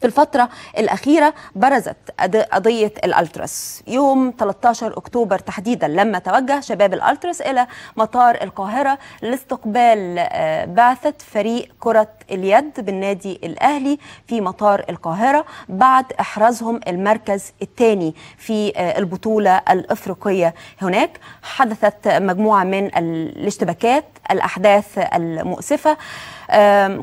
في الفترة الأخيرة برزت قضية الألتراس يوم 13 أكتوبر تحديدا لما توجه شباب الألتراس إلى مطار القاهرة لاستقبال آه، بعثة فريق كرة اليد بالنادي الأهلي في مطار القاهرة بعد إحرازهم المركز الثاني في آه، البطولة الإفريقية هناك حدثت مجموعة من الاشتباكات الأحداث المؤسفة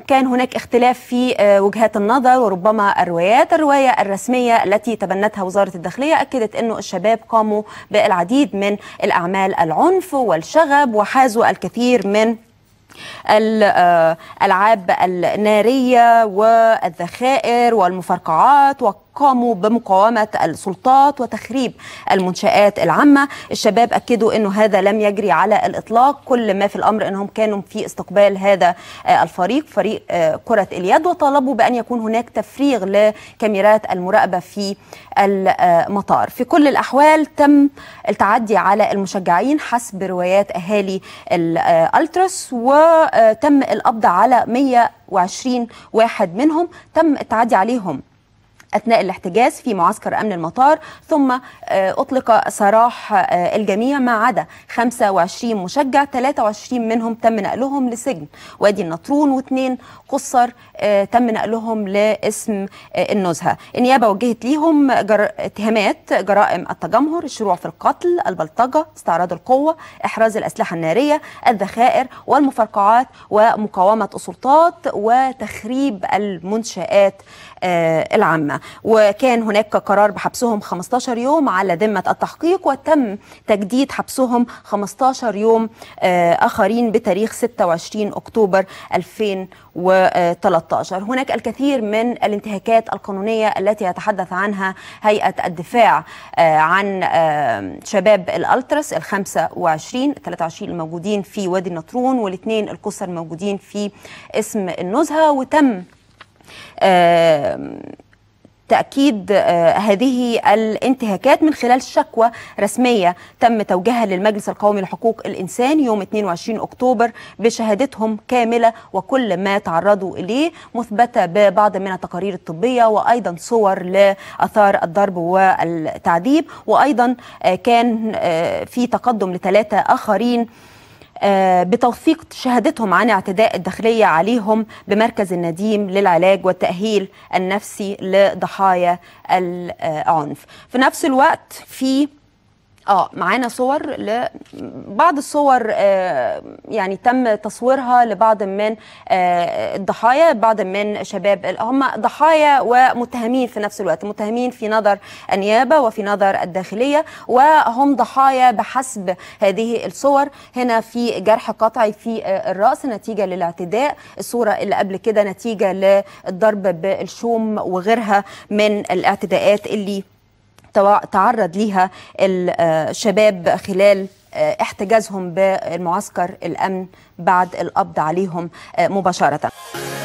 كان هناك اختلاف في آه، وجهات النظر وربما الروايات الرواية الرسمية التي تبنتها وزارة الداخلية أكدت أنه الشباب قاموا بالعديد من الأعمال العنف والشغب وحازوا الكثير من الألعاب آه، النارية والذخائر والمفرقعات قاموا بمقاومة السلطات وتخريب المنشآت العامة الشباب أكدوا أنه هذا لم يجري على الإطلاق كل ما في الأمر أنهم كانوا في استقبال هذا الفريق فريق آه، كرة اليد وطالبوا بأن يكون هناك تفريغ لكاميرات المراقبة في المطار في كل الأحوال تم التعدي على المشجعين حسب روايات أهالي الألترس وتم القبض على 120 واحد منهم تم التعدي عليهم أثناء الاحتجاز في معسكر أمن المطار ثم آه، أطلق سراح آه، الجميع ما عدا 25 مشجع 23 منهم تم نقلهم لسجن وادي النطرون واثنين قصر آه، تم نقلهم لاسم النزهة النيابة وجهت ليهم جر... اتهامات جرائم التجمهر الشروع في القتل البلطجة استعراض القوة إحراز الأسلحة النارية الذخائر والمفرقعات ومقاومة السلطات وتخريب المنشآت العامة وكان هناك قرار بحبسهم 15 يوم على ذمة التحقيق وتم تجديد حبسهم 15 يوم آه، آخرين بتاريخ 26 أكتوبر 2013 هناك الكثير من الانتهاكات القانونية التي يتحدث عنها هيئة الدفاع آه، عن آه، شباب الألترس ال 25 23 الموجودين في وادي النطرون والاثنين القصر الموجودين في اسم النزهة وتم آه تأكيد آه، هذه الانتهاكات من خلال شكوى رسمية تم توجيهها للمجلس القومي لحقوق الإنسان يوم 22 أكتوبر بشهادتهم كاملة وكل ما تعرضوا إليه مثبتة ببعض من التقارير الطبية وأيضا صور لأثار الضرب والتعذيب وأيضا آه، كان آه، في تقدم لثلاثة آخرين آه، بتوثيق شهادتهم عن اعتداء الداخلية عليهم بمركز النديم للعلاج والتأهيل النفسي لضحايا العنف في نفس الوقت في اه معانا صور لبعض الصور آه، يعني تم تصويرها لبعض من آه، الضحايا بعض من شباب هم ضحايا ومتهمين في نفس الوقت متهمين في نظر النيابه وفي نظر الداخليه وهم ضحايا بحسب هذه الصور هنا في جرح قطعي في آه، الراس نتيجه للاعتداء الصوره اللي قبل كده نتيجه للضرب بالشوم وغيرها من الاعتداءات اللي تعرض لها الشباب آه، خلال آه، احتجازهم بالمعسكر الأمن بعد القبض عليهم آه، مباشرة